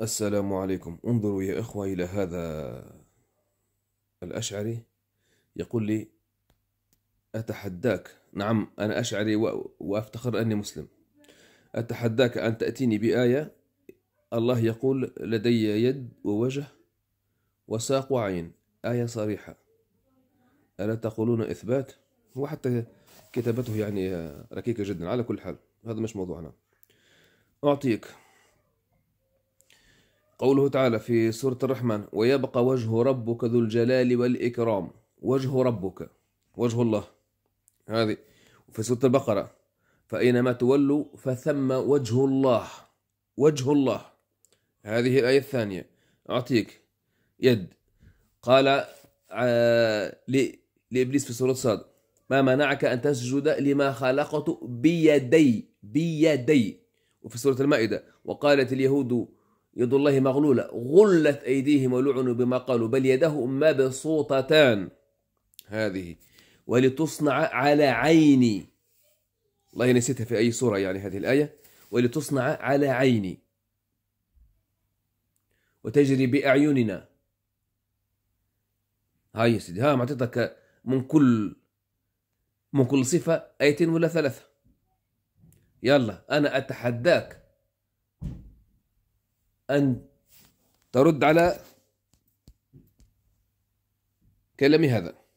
السلام عليكم انظروا يا إخوة إلى هذا الأشعري يقول لي أتحداك نعم أنا أشعري وأفتخر أني مسلم أتحداك أن تأتيني بآية الله يقول لدي يد ووجه وساق وعين آية صريحة ألا تقولون إثبات هو حتى كتابته يعني ركيكة جدا على كل حال هذا مش موضوعنا أعطيك قوله تعالى في سورة الرحمن ويبقى وجه ربك ذو الجلال والإكرام وجه ربك وجه الله هذه وفي سورة البقرة فأينما تولوا فثم وجه الله وجه الله هذه الآية الثانية أعطيك يد قال آه، لإبليس في سورة صاد ما منعك أن تسجد لما خلقت بيدي بيدي وفي سورة المائدة وقالت اليهود يد الله مغلولة غلت أيديهم ولعنوا بما قالوا بل يده مبسوطتان هذه ولتصنع على عيني الله نسيتها في أي سورة يعني هذه الآية ولتصنع على عيني وتجري بأعيننا هاي يا سيدي ها معطيتك من كل من كل صفة آيتين ولا ثلاثة يلا أنا أتحداك أن ترد على كلامي هذا